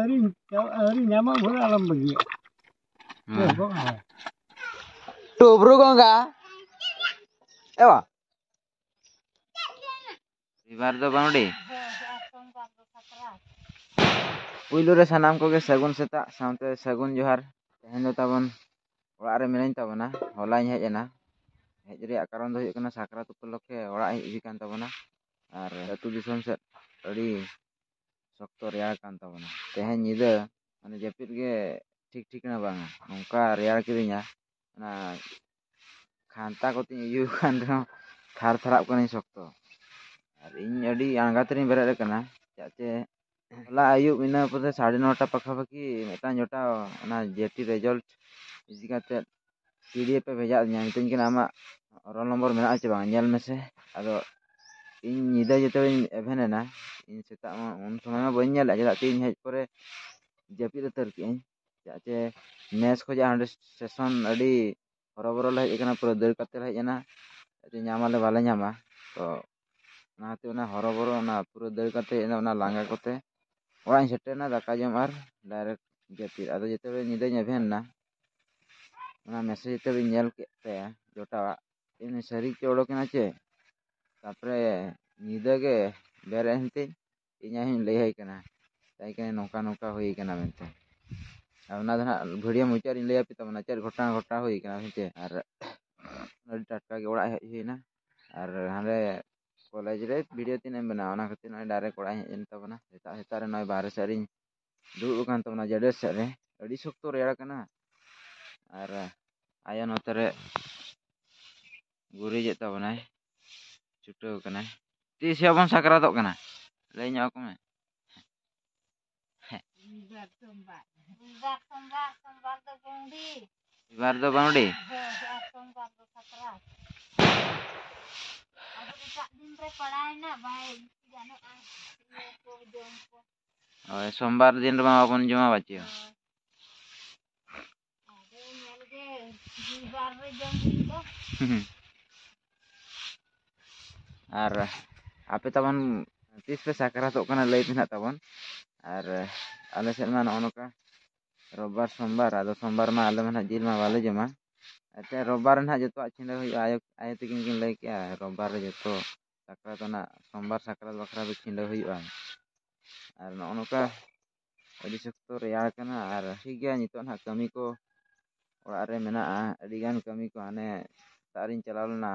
hari hari nyaman gue alam begini hmm. eh, tuh bro kok enggak ewa ibar tuh bang di wilu re sanam kok segun seta sampe segun johar tehendo tabon ora re milen tabona ola nyah jadi akaron tuh kena sakra tuh ya. ora ikan tabona ar tuh disonset Ready sokto ya kan tau anu na tehen yida ane jepir ge tik tik na banga nungka real ya, kiri gitu nya na kanta koti yu kan tau tar tarap sokto yang sokto ini jadi angka tering berada kena jace la ayu mina pun sari sari nota paka paki meta nyota na jepi result isi kate pdp beja nya itu mungkin ama orang nomor mena aja bang nyel mese aduh ᱤᱧ ᱧᱤᱫᱟᱹ ᱡᱚᱛᱚᱧ ᱮᱵᱷᱮᱱ ᱮᱱᱟ ᱤᱧ ᱥᱮᱛᱟᱜ ᱢᱟ ᱩᱱ ᱥᱚᱢᱚᱭ ᱢᱟ ᱵᱟᱹᱧ ᱧᱮᱞ ᱞᱮᱫᱼᱟ ᱪᱮᱫᱟᱜ ᱥᱮ ᱤᱧ ᱦᱮᱡ ᱯᱚᱨᱮ ᱡᱟᱹᱯᱤᱫ ᱩᱛᱟᱹᱨ ᱠᱮᱫᱟᱹᱧ ᱪᱮᱫᱟᱜ ᱪᱮ ᱱᱮᱥ ᱠᱷᱚᱱᱟᱜ ᱦᱟᱸᱰᱮ ᱥᱴᱮᱥᱚᱱ ᱟᱹᱰᱤ ᱦᱚᱨᱚᱵᱚᱨᱚ ᱞᱮ ᱦᱮᱡ ᱟᱠᱟᱱᱟ ᱯᱩᱨᱟᱹ ᱫᱟᱹᱲ ᱠᱟᱛᱮᱫ ᱞᱮ ᱦᱮᱡ ᱮᱱᱟ ᱧᱟᱢᱟᱞᱮ ᱵᱟᱞᱮ ᱧᱟᱢᱟ ᱛᱚ ᱚᱱᱟᱛᱮ ᱚᱱᱟ ᱦᱚᱨᱚᱵᱚᱨᱚ ᱚᱱᱟ ᱯᱩᱨᱟᱹ ᱫᱟᱹᱲ ᱠᱟᱛᱮᱫ ᱦᱮᱡ ᱮᱱᱟ ᱚᱱᱟ ᱞᱟᱸᱜᱟ ᱠᱚᱛᱮ ᱚᱲᱟᱜ ᱤᱧ ᱥᱮᱴᱮᱨ ᱮᱱᱟ ᱫᱟᱠᱟ ᱡᱚᱢ ᱟᱨ ᱰᱟᱭᱨᱮᱠᱴ ᱡᱟᱹᱯᱤᱫ ᱟᱫᱚ ᱡᱮᱛᱮᱵᱮᱲᱮ ᱧᱤᱫᱟᱹᱧ ᱮᱵᱷᱮᱱ ᱮᱱᱟ ᱚᱱᱟ ᱢᱮᱥᱮᱡᱽ ᱡᱮᱛᱮᱵᱮᱲᱮᱧ ᱧᱮᱞ ᱠᱮᱫ ᱛᱟᱭᱟ ᱡᱚᱴᱟᱣᱟᱜ ᱩᱱᱤ ᱥᱟᱹᱨᱤ ᱜᱮ ᱚᱰᱚᱠ ᱮᱱᱟ ᱪᱮ ᱛᱟᱨᱯᱚᱨᱮ ᱧᱤᱫᱟᱹᱜᱮ ᱵᱮᱨᱮᱫ ᱮᱱᱛᱤᱧ ᱤᱧ ᱟᱭᱳᱧ ᱞᱟᱹᱭᱟᱭ ᱠᱟᱱᱟ ᱢᱮᱛᱟᱭ ᱠᱟᱹᱱᱟᱹᱧ ᱱᱚᱝᱠᱟ ᱱᱚᱝᱠᱟ ᱦᱩᱭ ᱠᱟᱱᱟ ᱢᱮᱱᱛᱮ ᱟᱨ ᱚᱱᱟ ᱫᱚ ᱦᱟᱸᱜ ᱵᱷᱤᱰᱭᱳ ᱢᱩᱪᱟᱹᱫ ᱨᱤᱧ ᱞᱟᱹᱭᱟᱯᱮ ᱛᱟᱵᱚᱱᱟ ᱪᱮᱫ ᱜᱷᱚᱴᱚᱱᱟ ᱜᱷᱚᱴᱟᱣ ᱦᱩᱭ ᱠᱟᱱᱟ ᱦᱮᱸᱥᱮ ᱟᱨ ᱟᱹᱰᱤ ᱴᱟᱴᱠᱟᱜᱮ ᱚᱲᱟᱜ ᱦᱮᱡ ᱦᱩᱭᱱᱟ ᱟᱨ ᱦᱟᱸᱰᱮ ᱠᱚᱞᱮᱡᱽ ᱨᱮ ᱵᱷᱤᱰᱭᱳ ᱛᱤᱱᱟᱹᱜ ᱮᱢ ᱵᱮᱱᱟᱣᱟ ᱚᱱᱟ ᱠᱷᱟᱹᱛᱤᱨ ᱱᱚᱜᱼᱚᱭ ᱰᱟᱭᱨᱮᱠᱴ ᱚᱲᱟᱜ ᱤᱧ ᱦᱮᱡ ᱮᱱ ᱛᱟᱵᱚᱱᱟ ᱥᱮᱛᱟᱜ ᱥᱮᱛᱟᱜ ᱨᱮ ᱱᱚᱜᱼᱚᱭ ᱵᱟᱦᱨᱮ ᱥᱮᱫ ᱨᱤᱧ ᱫᱩᱲᱩᱵ ᱟᱠᱟᱱ ᱛᱟᱵᱚᱱᱟ ᱡᱮᱰᱮᱨ ᱥᱮᱫ ᱨᱮ ᱟᱹᱰᱤ ᱥᱚᱠᱛᱚ ᱨᱮᱭᱟᱲ ᱠᱟᱱᱟ ᱟᱨ ᱟᱭᱳ ᱱᱚᱛᱮ ᱨᱮ ᱜᱩᱨᱤᱡᱮᱫ ᱛᱟᱵᱚᱱᱟᱭ ᱪᱷᱩᱴᱟᱹᱣ ᱠᱟᱱᱟ ᱛᱤᱥ ᱦᱚᱸ ᱵᱚᱱ ᱥᱟᱠᱨᱟᱛᱚᱜ ᱠᱟᱱᱟ ᱞᱟᱹᱭ ᱧᱚᱜ ᱟᱠᱚ ᱢᱮ ᱵᱟᱨ ᱫᱚ ᱵᱟᱝᱰᱤ ᱦᱳᱭ ᱥᱳᱢᱵᱟᱨ ᱫᱤᱱ ᱨᱮᱢᱟ ᱵᱟᱵᱚᱱ ᱡᱚᱢᱟ ᱵᱟᱪᱮ ᱦᱩᱸ ᱟᱨ ᱟᱯᱮ ᱛᱟᱵᱚᱱ ᱛᱤᱥ ᱯᱮ ᱥᱟᱠᱨᱟᱛᱚᱜ ᱠᱟᱱᱟ ᱞᱟᱹᱭ ᱯᱮ ᱦᱟᱸᱜ ᱛᱟᱵᱚᱱ ᱟᱨ ᱟᱞᱮ ᱥᱮᱫ ᱢᱟ ᱱᱚᱜᱼᱚ ᱱᱚᱝᱠᱟ ᱨᱳᱵᱽᱵᱟᱨ ᱥᱳᱢᱵᱟᱨ ᱟᱫᱚ ᱥᱳᱢᱵᱟᱨ ᱢᱟ ᱟᱞᱮ ᱢᱟ ᱦᱟᱸᱜ ᱡᱤᱞ ᱢᱟ ᱵᱟᱞᱮ ᱡᱚᱢᱟ ᱮᱱᱛᱮ ᱨᱳᱵᱽᱵᱟᱨ ᱨᱮ ᱦᱟᱸᱜ ᱡᱚᱛᱚᱣᱟᱜ ᱪᱷᱤᱸᱰᱟᱹ ᱦᱩᱭᱩᱜᱼᱟ ᱟᱭᱳ ᱟᱭᱳ ᱛᱟᱹᱠᱤᱱ ᱠᱤᱱ ᱞᱟᱹᱭ ᱠᱮᱜᱼᱟ ᱨᱳᱵᱽᱵᱟᱨ ᱨᱮ ᱡᱚᱛᱚ ᱥᱟᱠᱨᱟᱛ ᱨᱮᱱᱟᱜ ᱥᱳᱢᱵᱟᱨ ᱥᱟᱠᱨᱟᱛ ᱵᱟᱠᱷᱨᱟ ᱫᱚ ᱪᱷᱤᱸᱰᱟᱹ ᱦᱩᱭᱩᱜᱼᱟ ᱟᱨ ᱱᱚᱜᱼᱚ ᱱᱚᱝᱠᱟ ᱟᱹᱰᱤ ᱥᱚᱠᱛᱚ ᱨᱮᱭᱟᱲ ᱠᱟᱱᱟ ᱟᱨ ᱴᱷᱤᱠ ᱜᱮᱭᱟ ᱱᱤᱛᱚᱜ ᱦᱟᱸᱜ ᱠᱟᱹᱢᱤ ᱠᱚ ᱚᱲᱟᱜ ᱨᱮ ᱢᱮᱱᱟᱜᱼᱟ ᱟᱹᱰᱤᱜᱟᱱ ᱠᱟᱹᱢᱤ ᱠᱚ ᱦᱟᱱᱮ ᱥᱮᱛᱟᱜ ᱨᱤᱧ ᱪᱟᱞᱟᱣ ᱞᱮᱱᱟ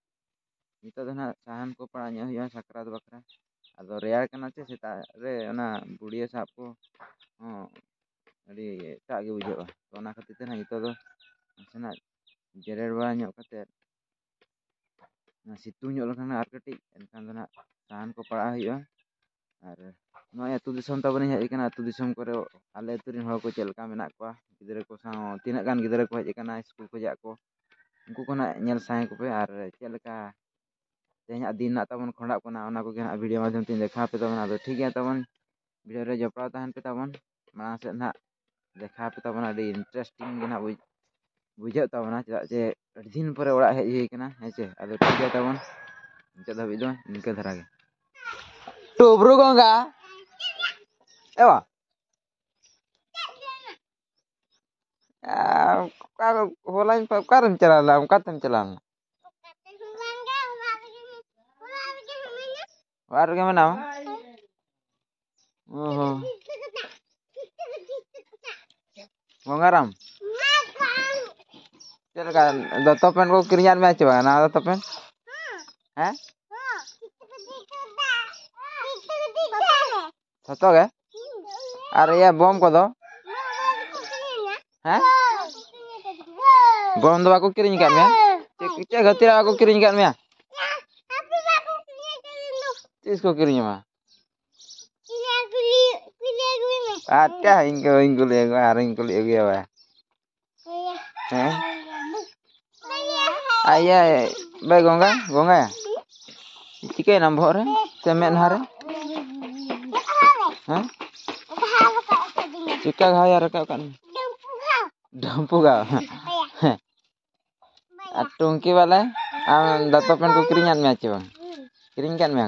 ᱱᱤᱛᱚᱜ ᱫᱚ ᱱᱟᱦᱟᱜ ᱥᱟᱦᱟᱱ ᱠᱚ ᱯᱟᱲᱟᱜ ᱧᱚᱜ ᱦᱩᱭᱩᱜᱼᱟ ᱥᱟᱠᱨᱟᱛ ᱵᱟᱠᱷᱨᱟ ᱟᱫᱚ ᱨᱮᱭᱟᱲ ᱠᱟᱱᱟ ᱥᱮ ᱥᱮᱛᱟᱜ ᱨᱮ ᱚᱱᱟ ᱵᱩᱲᱭᱟᱹ ᱥᱟᱵ ᱠᱚ ᱦᱚᱸ ᱟᱹᱰᱤ ᱮᱴᱟᱜ ᱜᱮ ᱵᱩᱡᱷᱟᱹᱜᱼᱟ ᱛᱚ ᱚᱱᱟ ᱠᱷᱟᱹᱛᱤᱨ ᱛᱮ ᱱᱟᱦᱟᱜ ᱱᱤᱛᱚᱜ ᱫᱚ ᱱᱟᱥᱮᱱᱟᱜ ᱡᱮᱨᱮᱲ ᱵᱟᱲᱟ ᱧᱚᱜ ᱠᱟᱛᱮᱫ ᱥᱤᱛᱩᱝ ᱧᱚᱜ ᱞᱮᱠᱷᱟᱱ ᱟᱨ ᱠᱟᱹᱴᱤᱡ ᱮᱱᱠᱷᱟᱱ ᱫᱚ ᱱᱟᱦᱟᱜ ᱥᱟᱦᱟᱱ ᱠᱚ ᱯᱟᱲᱟᱜ ᱦᱩᱭᱩᱜᱼᱟ ᱟᱨ ᱱᱚᱜᱼᱚᱭ ᱟᱹᱛᱩ ᱫᱤᱥᱚᱢ ᱛᱟᱵᱚᱱᱤᱧ ᱦᱮᱡ ᱟᱠᱟᱱᱟ ᱟᱹᱛᱩ ᱫᱤᱥᱚᱢ ᱠᱚᱨᱮ ᱟᱞᱮ ᱟᱹᱛᱩ ᱨᱮᱱ ᱦᱚᱲ ᱠᱚ ᱪᱮᱫ ᱞᱮᱠᱟ ᱢᱮᱱᱟᱜ ᱠᱚᱣᱟ ᱜᱤᱫᱽᱨᱟᱹ ᱠᱚ ᱥᱟᱶ ᱛᱤᱱᱟᱹᱜ ᱜᱟᱱ ᱜᱤᱫᱽᱨᱟᱹ ᱠᱚ ᱦᱮᱡ ᱟᱠᱟᱱᱟ ᱤᱥᱠᱩᱞ ᱠᱷᱚᱡᱟᱜ ᱠᱚ ᱩᱱᱠᱩ ᱠᱚ ᱱᱟᱦᱟᱜ ᱧᱮᱞ ᱥᱟᱸᱜᱮ ᱠᱚᱯᱮ ᱟᱨ ᱪᱮᱫ ᱞᱮᱠᱟ ᱛᱮᱦᱮᱧᱟᱜ ᱫᱤᱱ ᱨᱮᱱᱟᱜ ᱛᱟᱵᱚᱱ ᱠᱷᱚᱸᱰᱟᱜ ᱠᱟᱱᱟ ᱚᱱᱟ ᱠᱚᱜᱮ ᱦᱟᱸᱜ ᱵᱷᱤᱰᱭᱳ ᱢᱟᱫᱽᱫᱷᱚᱢ ᱛᱤᱧ ᱫᱮᱠᱷᱟᱣ ᱟᱯᱮ ᱛᱟᱵᱚᱱᱟ ᱟᱫᱚ ᱴᱷᱤᱠ ᱜᱮᱭᱟ ᱛᱟᱵᱚᱱ ᱵᱷᱤᱰᱭᱳ ᱨᱮ ᱡᱚᱯᱲᱟᱣ ᱛᱟᱦᱮᱱ ᱯᱮ ᱛᱟᱵᱚᱱ ᱢᱟᱲᱟᱝ ᱥᱮᱫ ᱦᱟᱸᱜ ᱫᱮᱠᱷᱟᱣ ᱟᱯᱮ ᱛᱟᱵᱚᱱᱟ ᱟᱹᱰᱤ ᱤᱱᱴᱟᱨᱮᱥᱴᱤᱝ ᱜᱮ ᱦᱟᱸᱜ ᱵᱩᱡᱷᱟᱹᱜ ᱛᱟᱵᱚᱱᱟ ᱪᱮᱫᱟᱜ ᱡᱮ ᱟᱹᱰᱤ ᱫᱤᱱ ᱯᱚᱨᱮ ᱚᱲᱟᱜ ᱦᱮᱡ ᱦᱩᱭ ᱠᱟᱱᱟ ᱦᱮᱸ ᱥᱮ ᱟᱫᱚ ᱴᱷᱤᱠ ᱜᱮᱭᱟ ᱛᱟᱵᱚᱱ ᱱᱤᱛᱚᱜ ᱫᱷᱟᱹᱵᱤᱡ ᱫᱚ ᱱᱤᱝᱠᱟᱹ ᱫᱷᱟᱨᱟ ᱜᱮ ᱴᱩᱵᱨᱩ ᱜᱚᱝᱜᱟ ᱮᱣᱟ ᱚᱠᱟ ᱦᱚᱞᱟᱧ ᱚᱠᱟᱨᱮᱢ ᱪᱟᱞᱟᱣ ᱞᱮᱱᱟ ᱚᱠᱟᱛᱮᱢ ᱪᱟᱞᱟᱣ ᱞᱮᱱᱟ Baru gimana? Oh. Mau ngaram? Cara kan, udah kok kirinya ada macam mana? Ada topen? Eh? Satu ke? Ada ya bom kok tuh? Eh? Bom tuh aku kirinya kan ya? Cek cek gak aku kirinya kan ya? किसको cream है अच्छा इनको इनको ले गया आरे इनको ले गया हुआ है आया भाई गोंगा गोंगा ठीक है नाम है चमेन हारे हाँ चिका घाव यार का कन डंपू घाव ᱟᱨ ᱴᱩᱝᱠᱤ ᱵᱟᱞᱟ ᱟᱢ ᱫᱟᱛᱚ ᱯᱮᱱ ᱠᱚ ᱠᱤᱨᱤᱧ ᱟᱫ ᱢᱮᱭᱟ ᱪᱮ ᱵᱟᱝ ᱠᱤᱨᱤᱧ ᱠᱟᱫ ᱢᱮᱭᱟ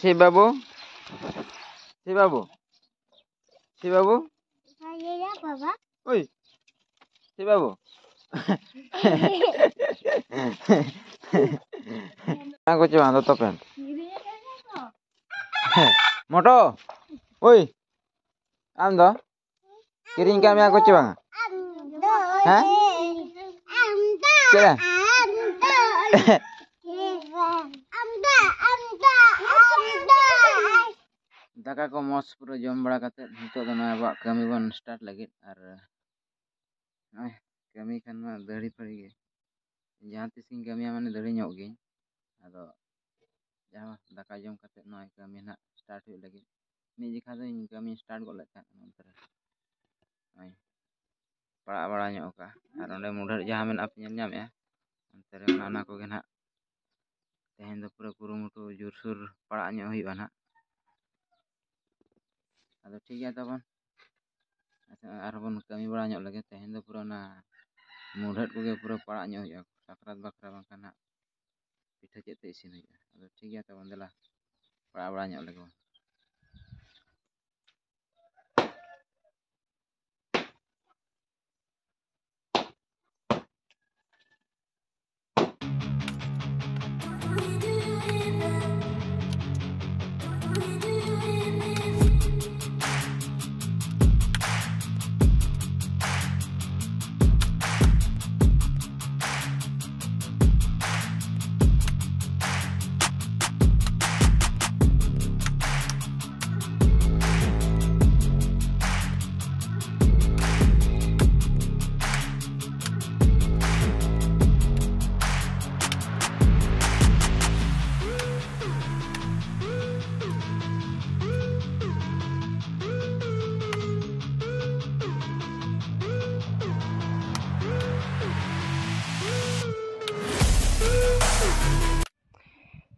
শিববাবু শিববাবু শিববাবু হ্যাঁ, ওই শিববাবু না করছি বাঁধো তো প্যান্ট মোটো ওই আম দো কিরিংকে আমি করছি বাঙা হ্যাঁ ᱫᱟᱠᱟ ᱠᱚ ᱢᱚᱡᱽ ᱯᱩᱨᱟᱹ ᱡᱚᱢ ᱵᱟᱲᱟ ᱠᱟᱛᱮᱫ ᱱᱤᱛᱚᱜ ᱫᱚ ᱱᱚᱜᱼᱚᱭ ᱟᱵᱚᱣᱟᱜ ᱠᱟᱹᱢᱤ ᱵᱚᱱ ᱥᱴᱟᱴ ᱞᱟᱹᱜᱤᱫ ᱟᱨ ᱱᱚᱜᱼᱚᱭ ᱠᱟᱹᱢᱤ ᱠᱷᱟᱱ ᱢᱟ ᱫᱟᱲᱮ ᱯᱷᱟᱹᱲᱤ ᱜᱮ ᱡᱟᱦᱟᱸᱛᱤᱥᱤᱧ ᱠᱟᱹᱢᱤᱭᱟ ᱢᱟᱱᱮ ᱫᱟᱲᱮ ᱧᱚᱜ ᱜᱤᱭᱟᱹᱧ ᱟᱫᱚ ᱡᱟᱦᱟᱸ ᱫᱟᱠᱟ ᱡᱚᱢ ᱠᱟᱛᱮᱫ ᱱᱚᱜᱼᱚᱭ ᱠᱟᱹᱢᱤ ᱱᱟᱦᱟᱜ ᱥᱴᱟᱴ ᱦᱩᱭᱩᱜ ᱞᱟᱹᱜᱤᱫ ᱢᱤᱫ ᱡᱚᱠᱷᱟ ᱫᱚᱧ ᱠᱟᱹᱢᱤ ᱥᱴᱟᱴ ᱜᱚᱫ ᱞᱮᱫ ᱚᱱᱛᱮ ᱨᱮ ᱱᱚᱜᱼᱚᱭ ᱯᱟᱲᱟᱜ ᱵᱟᱲᱟ ᱧᱚᱜ ᱟᱠᱟᱫᱼᱟ ᱟᱨ ᱚᱸᱰᱮ ᱢᱩᱰᱷᱟᱹ ᱡᱟᱦᱟᱸ ᱢᱮᱱᱟᱜ ᱯᱮ ᱧᱮᱞ ᱧᱟᱢᱮᱫᱼᱟ ᱚᱱᱛᱮ ᱨᱮ ᱚᱱᱟ ᱠᱚᱜᱮ ᱱᱟᱦᱟᱜ ᱛᱮᱦᱮᱧ ᱫᱚ ᱯᱩᱨᱟᱹ ᱠᱩᱨᱩᱢᱩᱴᱩ ᱡᱳᱨᱥᱳᱨ ᱯᱟᱲᱟᱜ ᱧᱚᱜ ᱦᱩᱭᱩᱜᱼᱟ ᱱᱟᱦᱟᱜ ᱟᱫᱚ ᱴᱷᱤᱠ ᱜᱮᱭᱟ ᱛᱟᱵᱚᱱ ᱟᱪᱪᱷᱟ ᱟᱨᱦᱚᱸ ᱵᱚᱱ ᱠᱟᱹᱢᱤ ᱵᱟᱲᱟ ᱧᱚᱜ ᱞᱮᱜᱮ ᱛᱮᱦᱮᱧ ᱫᱚ ᱯᱩᱨᱟᱹ ᱚᱱᱟ ᱢᱩᱲᱦᱟᱹᱫ ᱠᱚᱜᱮ ᱯᱩᱨᱟᱹ ᱯᱟᱲᱟᱜ ᱧᱚᱜ ᱦᱩᱭᱩᱜᱼᱟ ᱥᱟᱠᱨᱟᱛ ᱵᱟᱠᱷᱨᱟ ᱵᱟᱝᱠᱷᱟᱱ ᱦᱟᱸᱜ ᱯᱤᱴᱷᱟᱹ ᱪᱮᱫᱛᱮ ᱤᱥᱤᱱ ᱦᱩᱭᱩᱜᱼᱟ ᱟᱫᱚ ᱴᱷᱤᱠ ᱜᱮᱭᱟ ᱛᱟᱵᱚᱱ ᱫᱮᱞᱟ ᱯᱟᱲᱟᱜ ᱵᱟᱲᱟᱧᱚᱜ ᱞᱮᱜᱮ ᱵᱚᱱ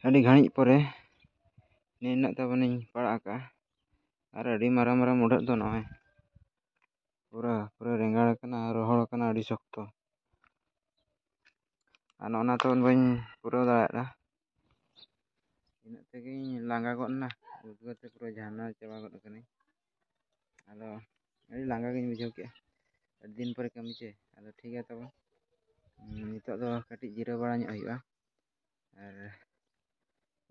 ᱟᱹᱰᱤ ᱜᱷᱟᱹᱲᱤᱡ ᱯᱚᱨᱮ ᱱᱤᱱᱟᱹᱜ ᱛᱟᱵᱚᱱᱤᱧ ᱯᱟᱲᱟᱜ ᱠᱟᱜᱼᱟ ᱟᱨ ᱟᱹᱰᱤ ᱢᱟᱨᱟᱝ ᱢᱟᱨᱟᱝ ᱩᱰᱟᱹᱜ ᱫᱚ ᱱᱚᱜᱼᱚᱭ ᱯᱩᱨᱟᱹ ᱯᱩᱨᱟᱹ ᱨᱮᱸᱜᱟᱲ ᱟᱠᱟᱱᱟ ᱨᱚᱦᱚᱲ ᱟᱠᱟᱱᱟ ᱟᱹᱰᱤ ᱥᱚᱠᱛᱚ ᱟᱨ ᱱᱚᱜᱼᱚ ᱱᱟ ᱛᱚ ᱵᱟᱹᱧ ᱯᱩᱨᱟᱹᱣ ᱫᱟᱲᱮᱭᱟᱜᱼᱟ ᱤᱱᱟᱹᱜ ᱛᱮᱜᱮᱧ ᱞᱟᱸᱜᱟ ᱜᱚᱫ ᱮᱱᱟ ᱩᱫᱽᱜᱟᱹᱨ ᱛᱮ ᱯᱩᱨᱟᱹ ᱡᱟᱦᱟᱱᱟᱜ ᱪᱟᱵᱟ ᱜᱚᱫ ᱟᱠᱟᱱᱟᱹᱧ ᱟᱫᱚ ᱟᱹᱰᱤ ᱞᱟᱸᱜᱟ ᱜᱮᱧ ᱵᱩᱡᱷᱟᱹᱣ ᱠᱮᱫᱼᱟ ᱟᱹᱰᱤᱫᱤᱱ ᱯᱚᱨᱮ ᱠᱟᱹᱢᱤ ᱪᱮ ᱟᱫᱚ ᱴᱷᱤᱠ ᱜᱮᱭᱟ ᱛᱟᱵᱚᱱ ᱱᱤᱛᱚᱜ ᱫᱚ ᱠᱟᱹᱴᱤᱡ ᱡᱤᱨᱟᱹᱣ ᱵᱟᱲᱟᱧᱚᱜ ᱦᱩᱭᱩᱜᱼᱟ ᱟᱨ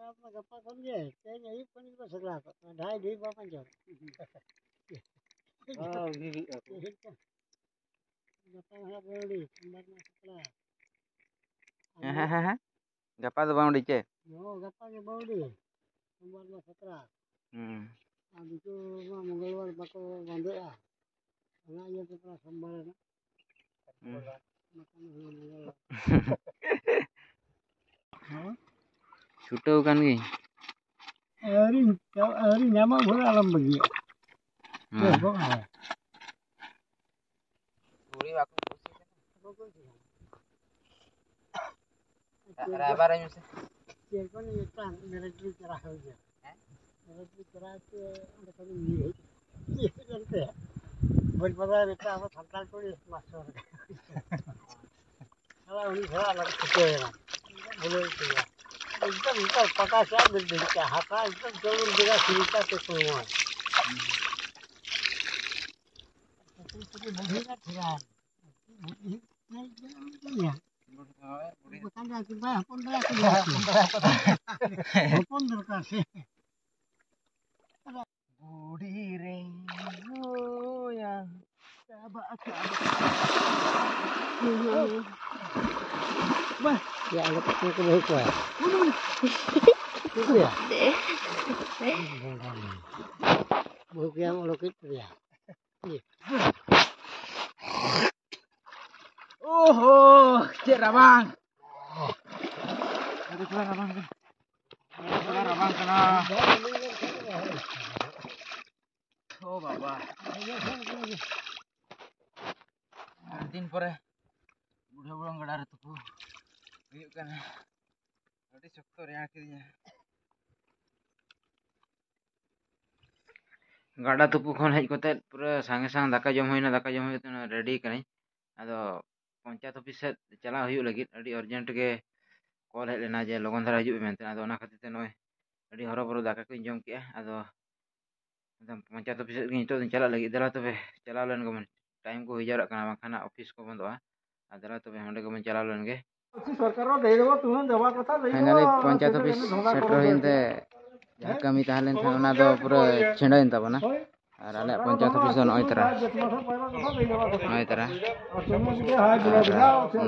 apa gapa oh, hmm. itu setelah di oh tuh bang dice no gapa nya bang di kembar masuk hmm abis itu mah mengeluar pakai bandek ah karena ia kepada sambaran hmm. makan mengeluar Sudah kan ki? Hari hari nyama boleh alam begi. Nah. Buri aku ya, kan, aja. Eh? Ya, kan ini kan merek cerah aja. Merek cerah itu ada kali ini. Iya, kan teh. Buat pada ada kamu, tantang kuli, Kalau ini salah, lagi kecil ya. Boleh itu ya. एकदम एकदम पता से बिल्डिंग का हटा एकदम जरूर जगह सुविधा से कोई हुआ Budi rengo ya sabak sabak. Wah. Ya, anggap aku kena hukum ya. Itu ya? Buku yang uluk itu ya. Oh, cek Ada kelar Ada kelar kena. Oh, baba. Din pore. Udah ulang gelar tuh. Gada ya tupu kon hej kote pura sange sang daka jom hoina daka jom hoina tuna ready kene ado ponca tupi set cala hiu lagi ready urgent ke call hej lena je logon tara hiu pimenten ado ona kate tenoe ready horo poro daka kuin jom ke ya. ado ponca tupi set kuin tuna cala lagi dala tupi cala lan kuman time ku hijara kana makana office kuman tua ah. adala tupi hande kuman cala lan ke finally panchayat office ᱥᱮᱴᱮᱨᱮᱱ ᱛᱮ ᱡᱟᱦᱟᱸ ᱠᱟᱹᱢᱤ ᱛᱟᱦᱮᱸ ᱞᱮᱱ ᱛᱟᱦᱮᱸ ᱚᱱᱟ ᱫᱚ ᱯᱩᱨᱟᱹ ᱪᱷᱤᱸᱰᱟᱹᱭᱮᱱ ᱛᱟᱵᱚᱱᱟ ᱟᱨ ᱟᱞᱮᱭᱟᱜ ᱯᱚᱧᱪᱟᱭᱮᱛ ᱚᱯᱷᱤᱥ ᱫᱚ ᱱᱚᱜᱼᱚᱭ ᱛᱟᱨᱟ ᱱᱚᱜᱼᱚᱭ ᱛᱟᱨᱟ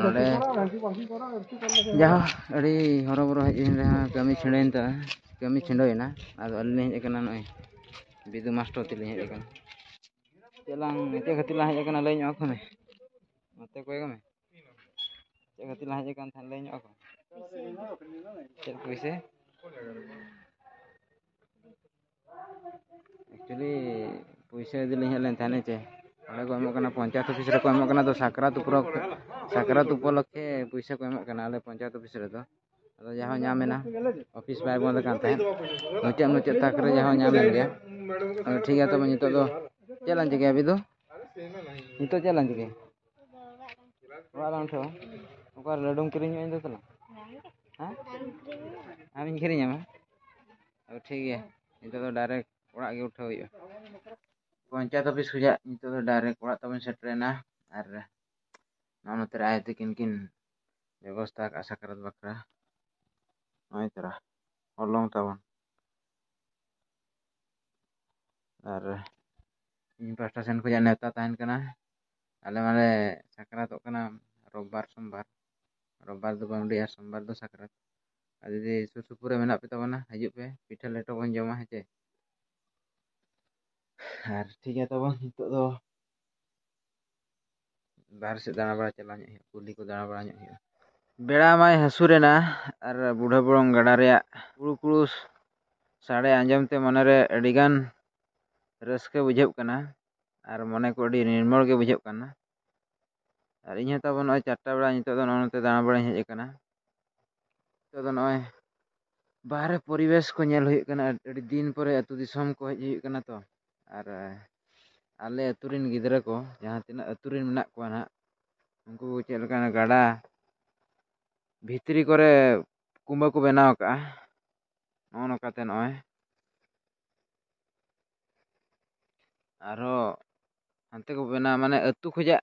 ᱱᱚᱰᱮ ᱡᱟᱦᱟᱸ ᱟᱹᱰᱤ ᱦᱚᱨᱚᱵᱚᱨᱚ ᱦᱮᱡ ᱮᱱ ᱨᱮᱦᱚᱸ ᱠᱟᱹᱢᱤ ᱪᱷᱤᱸᱰᱟᱹᱭᱮᱱ ᱛᱟᱞᱮ ᱠᱟᱹᱢᱤ ᱪᱷᱤᱸᱰᱟᱹᱭᱮᱱᱟ ᱟᱫᱚ ᱟᱹᱞᱤᱧ ᱞᱤᱧ ᱦᱮᱡ ᱟᱠᱟᱱᱟ ᱱᱚᱜᱼᱚᱭ ᱵᱤᱫᱩ ᱢᱟᱥᱴᱚᱨ ᱛᱮᱞᱤᱧ ᱦᱮᱡ ᱟᱠᱟᱱᱟ ᱪᱮᱫ ᱞᱟᱝ ᱪᱮᱫ ᱠᱷᱟᱹᱛᱤᱨ ᱞᱟᱝ ᱦᱮᱡ ᱟᱠᱟᱱᱟ ᱞᱟᱹᱭ ᱧᱚᱜ ᱟᱠᱚ ᱢᱮ ᱱᱚᱛᱮ ᱠᱚᱭᱚᱜ ᱢᱮ Jalan juga, itu jalan cek, Walang tuh. ᱚᱠᱟ ᱞᱟᱹᱰᱩᱢ ᱠᱤᱨᱤᱧ ᱧᱚᱜ ᱤᱧ ᱫᱚ ᱛᱟᱞᱟᱝ ᱦᱮᱸ ᱟᱢᱤᱧ ᱠᱤᱨᱤᱧ ᱟᱢᱟ ᱚ ᱴᱷᱤᱠ ᱜᱮᱭᱟ ᱱᱤᱛᱚᱜ ᱫᱚ ᱰᱟᱭᱨᱮᱠᱴ ᱚᱲᱟᱜ ᱜᱮ ᱩᱴᱷᱟᱹᱣ ᱦᱩᱭᱩᱜᱼᱟ ᱯᱚᱧᱪᱟᱭᱮᱛ ᱚᱯᱷᱤᱥ ᱠᱷᱚᱱᱟᱜ ᱱᱤᱛᱚᱜ ᱫᱚ ᱰᱟᱭᱨᱮᱠᱴ ᱚᱲᱟᱜ ᱛᱟᱵᱚᱱ ᱥᱮᱴᱮᱨᱮᱱᱟ ᱟᱨ ᱱᱚᱜᱼᱚ ᱱᱚᱛᱮ ᱨᱮ ᱟᱭᱳ ᱛᱟᱹᱠᱤᱱ ᱠᱤᱱ ᱵᱮᱵᱚᱥᱛᱷᱟ ᱟᱠᱟᱫᱼᱟ ᱥᱟᱠᱨᱟᱛ ᱵᱟᱠᱷᱨᱟ ᱱᱚᱜᱼᱚᱭ ᱛᱚᱨᱟ ᱦᱚᱞᱚᱝ ᱛᱟᱵᱚᱱ ᱟᱨ ᱤᱧ ᱯᱟᱦᱴᱟ ᱥᱮᱱ ᱠᱷᱚᱱᱟᱜ ᱱᱮᱣᱛᱟ ᱛᱟᱦᱮᱱ ᱠᱟᱱᱟ ᱟᱞᱮ ᱢᱟᱞᱮ ᱥᱟᱠᱨᱟᱛᱚᱜ ᱠᱟᱱᱟ ᱨᱳᱵᱽᱵᱟᱨ ᱥᱳᱢᱵᱟᱨ ৰবৰদ বৰুৱা আৰু সোমৱৰদ সাকৰত আজি দে ইসু সুপৰে মেনা পেতবনা হিয়পে পিঠা লেটো বঞ্জমা হচে আৰু ঠিকহে তৱন নতো দ বৰছে ডানা বৰা চালাঞে হিয়া কুলীকো ডানা বৰাঞে হিয়া বেড়া মাই হসুৰে না আৰু বুঢ়া বৰং গডাৰেয়া কুড়কুৰু সাড়ে আঞ্জমতে মনাৰে এডিগান ৰসকে বুজহকনা আৰু মনেকো এডি निर्मলকে বুজহকনা ᱟᱨ ᱤᱧ ᱦᱚᱸ ᱛᱟᱵᱚ ᱱᱚᱜᱼᱚᱭ ᱪᱟᱨᱴᱟ ᱵᱮᱲᱟ ᱱᱤᱛᱚᱜ ᱫᱚ ᱱᱚᱜᱼᱚ ᱱᱚᱛᱮ ᱫᱟᱬᱟ ᱵᱟᱲᱟᱧ ᱦᱮᱡ ᱟᱠᱟᱱᱟ ᱱᱤᱛᱚᱜ ᱫᱚ ᱱᱚᱜᱼᱚᱭ ᱵᱟᱦᱨᱮ ᱯᱚᱨᱤᱵᱮᱥ ᱠᱚ ᱧᱮᱞ ᱦᱩᱭᱩᱜ ᱠᱟᱱᱟ ᱟᱹᱰᱤ ᱫᱤᱱ ᱯᱚᱨᱮ ᱟᱹᱛᱩ ᱫᱤᱥᱚᱢ ᱠᱚ ᱦᱮᱡ ᱦᱩᱭᱩᱜ ᱠᱟᱱᱟ ᱛᱚ ᱟᱨ ᱟᱞᱮ ᱟᱹᱛᱩ ᱨᱮᱱ ᱜᱤᱫᱽᱨᱟᱹ ᱠᱚ ᱡᱟᱦᱟᱸ ᱛᱤᱱᱟᱹᱜ ᱟᱹᱛᱩ ᱨᱮᱱ ᱢᱮᱱᱟᱜ ᱠᱚᱣᱟ ᱱᱟᱦᱟᱜ ᱩᱱᱠᱩ ᱠᱚ ᱪᱮᱫ ᱞᱮᱠᱟ ᱜᱟᱰᱟ ᱵᱷᱤᱛᱨᱤ ᱠᱚᱨᱮ ᱠᱩᱢᱵᱟᱹ ᱠᱚ ᱵᱮᱱᱟᱣ ᱠᱟᱜᱼᱟ ᱱᱚᱜᱼᱚ ᱱᱚᱝᱠᱟᱛᱮ ᱱᱚᱜᱼᱚᱭ ᱟᱨᱦᱚᱸ ᱦᱟᱱᱛᱮ ᱠᱚ ᱵᱮᱱᱟᱣᱟ ᱢᱟᱱᱮ ᱟᱹᱛᱩ ᱠᱷᱚᱱᱟᱜ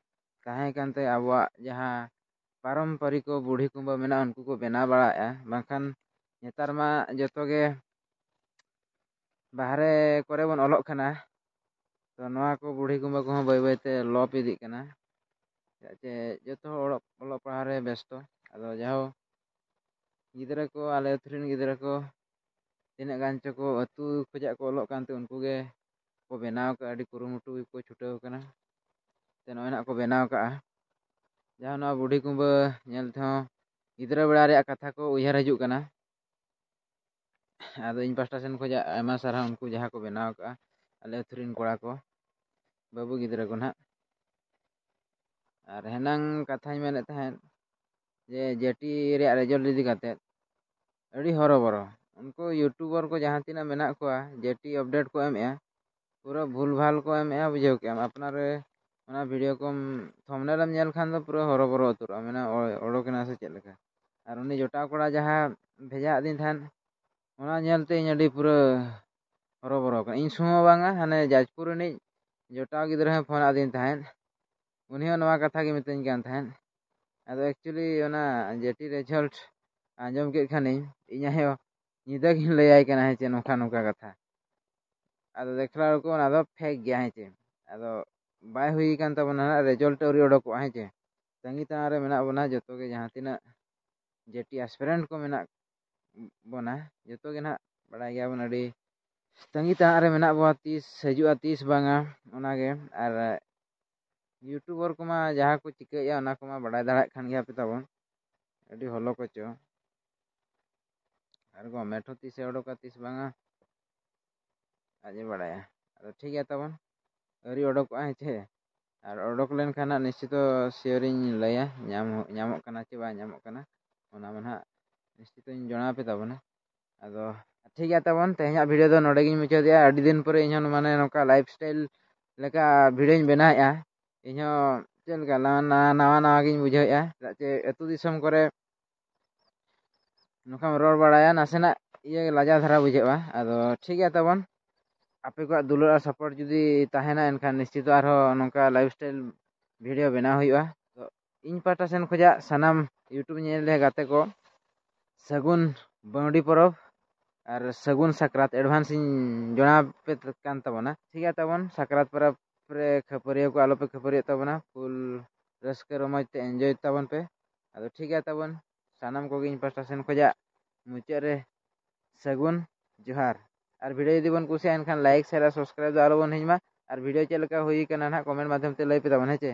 ᱛᱟᱦᱮᱸ ᱠᱟᱱᱛᱮ ᱟᱵᱚᱣᱟᱜ ᱡᱟᱦᱟᱸ ᱯᱟᱨᱚᱢ ᱯᱟᱨᱤᱠᱳ ᱵᱩᱲᱦᱤ ᱠᱩᱢᱵᱟᱹ ᱢᱮᱱᱟᱜᱼᱟ ᱩᱱᱠᱩ ᱠᱚ ᱵᱮᱱᱟᱣ ᱵᱟᱲᱟᱭᱮᱫᱼᱟ ᱵᱟᱝᱠᱷᱟᱱ ᱱᱮᱛᱟᱨ ᱢᱟ ᱡᱚᱛᱚ ᱜᱮ ᱵᱟᱦᱨᱮ ᱠᱚᱨᱮ ᱵᱚᱱ ᱚᱞᱚᱜ ᱠᱟᱱᱟ ᱱᱚᱣᱟ ᱠᱚ ᱵᱩᱲᱦᱤ ᱠᱩᱢᱵᱟᱹ ᱠᱚᱦᱚᱸ ᱵᱟᱹᱭ ᱵᱟᱹᱭᱛᱮ ᱞᱚᱯ ᱤᱫᱤᱜ ᱠᱟᱱᱟ ᱪᱮᱫᱟᱜ ᱡᱮ ᱡᱚᱛᱚ ᱦᱚᱲ ᱚᱞᱚᱜ ᱚᱞᱚᱜ ᱯᱟᱲᱦᱟᱣ ᱨᱮ ᱵᱮᱥᱛᱚ ᱟᱫᱚ ᱡᱟᱭᱦᱳᱠ ᱜᱤᱫᱽᱨᱟᱹ ᱠᱚ ᱟᱞᱮ ᱟᱛᱳ ᱨᱮᱱ ᱜᱤᱫᱽᱨᱟᱹ ᱠᱚ ᱛᱤᱱᱟᱹᱜ ᱜᱟᱱ ᱪᱚᱠᱚ ᱟᱹᱛᱩ ᱠᱷᱚᱱᱟᱜ ᱠᱚ ᱚᱞᱚᱜ ᱠᱟᱱᱛᱮ ᱩᱱᱠᱩ ᱜᱮᱠᱚ ᱵᱮᱱᱟᱣ ᱟᱠᱟᱫᱼᱟ ᱟᱹᱰᱤ ᱠᱩᱨᱩᱢᱩᱴᱩ ᱠᱚ ᱪᱷᱩᱴᱟᱹᱣ ᱠᱟᱱᱟ बनाव बुढ़ी कुंभ ग्रेड़ कथा को उयर हजना अद इन पास्टा सेन खा सारा उनको जहाँ को बनाव अल अथुरन कड़ा को बाबू गिद्रा को ना हेनांग कथा मेन जे जेटी रिजल्ट इदी हरबर उनको यूट्यूबर को जहाँ तीना मेना को जेटी अपडेट को एम पूरा भूल भाल को एम बुझे अपना ᱚᱱᱟ ᱵᱷᱤᱰᱤᱭᱳ ᱠᱚᱢ ᱛᱷᱟᱢᱱᱮᱞ ᱮᱢ ᱧᱮᱞ ᱠᱷᱟᱱ ᱫᱚ ᱯᱩᱨᱟᱹ ᱦᱚᱨᱚᱵᱚᱨᱚ ᱩᱛᱟᱹᱨᱚᱜᱼᱟ ᱢᱟᱱᱮ ᱚᱰᱚᱠᱮᱱᱟ ᱥᱮ ᱪᱮᱫ ᱞᱮᱠᱟ ᱟᱨ ᱩᱱᱤ ᱡᱚᱴᱟᱣ ᱠᱚᱲᱟ ᱡᱟᱦᱟᱸ ᱵᱷᱮᱡᱟ ᱟᱹᱫᱤᱧ ᱛᱟᱦᱮᱱ ᱚᱱᱟ ᱧᱮᱞᱛᱮ ᱤᱧ ᱟᱹᱰᱤ ᱯᱩᱨᱟᱹ ᱦᱚᱨᱚᱵᱚᱨᱚ ᱟᱠᱟᱱᱟ ᱤᱧ ᱥᱩᱢᱩᱝ ᱦᱚᱸ ᱵᱟᱝᱟ ᱦᱟᱱᱮ ᱡᱟᱡᱽᱯᱩᱨ ᱨᱤᱱᱤᱡ ᱡᱚᱴᱟᱣ ᱜᱤᱫᱽᱨᱟᱹ ᱦᱚᱸ ᱯᱷᱳᱱ ᱟᱹᱫᱤᱧ ᱛᱟᱦᱮᱸᱫ ᱩᱱᱤ ᱦᱚᱸ ᱱᱚᱣᱟ ᱠᱟᱛᱷᱟ ᱜᱮ ᱢᱤᱛᱟᱹᱧ ᱠᱟᱱ ᱛᱟᱦᱮᱸᱫ ᱟᱫᱚ ᱮᱠᱪᱩᱭᱮᱞᱤ ᱚᱱᱟ ᱡᱮᱴᱤ ᱨᱮᱡᱟᱞᱴ ᱟᱸᱡᱚᱢ ᱠᱮᱫ ᱠᱷᱟᱱᱤᱧ ᱤᱧ ᱟᱭᱳ ᱧᱤᱫᱟᱹ ᱜᱤᱧ ᱞᱟᱹᱭᱟᱭ ᱠᱟᱱᱟ ᱦᱮᱸ ᱪᱮ ᱱᱚᱝᱠᱟ ᱱᱚᱝᱠᱟ ᱠᱟᱛᱷᱟ ᱟᱫᱚ ᱫᱮᱠᱷᱞᱟᱣ ᱠᱚ ᱚᱱᱟ ᱫᱚ ᱯᱷᱮᱠ ᱜᱮᱭᱟ ᱦᱮᱸ ᱪᱮ ᱟᱫᱚ बना रेजल्ट उड़ोक है चे संगी तनारे मना बना जो तो तना जेटी एसपेरेंट को मना बना जो तो ना बड़ा गया बन संगी तनारे मना बो तीस हजा तीस बागे और यूट्यूबर को जहाँ को चिका को बड़ा दाड़ान पेताबन अभी हलो को चो और गमेटो तीस उड़ोक तीस बागे बड़ा ठीक है तब არი ઓડક આ હે છે અર ઓડક લેન ખાના નિશ્ચિતો સિયરીંગ લાયા યામ યામોક કના ચેવા યામોક કના ઓના મન હ નિશ્ચિતો જણા પે તબન આદો ઠીક આ તબન તેહિયા વિડિયો દો નોડે ગી મચો દે આડી દિન પર ઇંહો મન નોકા લાઈફસ્ટાઈલ લેકા વિડિયો ઇં બનાયા ઇંહો ચેલ કના ના ના ના આગી બુજહયા એટલે કે અતુ દિસમ કરે નોકા રળ બડાયા નાસે ના ઇયે લાજા ધરા બુજહવા આદો ઠીક આ તબન आपे को दुलर और सपोर्ट जुदी तहना एनखान निश्चित और नौका लाइफ स्टाइल भिडियो बना हो तो इन पाटा सेन खोजा सनाम यूट्यूब गाते को सगुन बंडी परब और सगुन सक्रात एडभांस जनापे तबना ठीक है तब सक्रात पर्व रे खेपरिया को आलोपे खेपरिया तबना फुल रसके रमज ते एंजय तबन पे अब ठीक है तब सनाम को पाटा सेन खोजा मुचाद सगुन जोहार আর ভিডিও দিবন খুশি আছেন খান লাইক শেয়ার সাবস্ক্রাইব জালোবন হিজমা আর ভিডিও চেক লাগা হইকেন না কমেন্ট মাধ্যমে তে লাই পে দবন হছে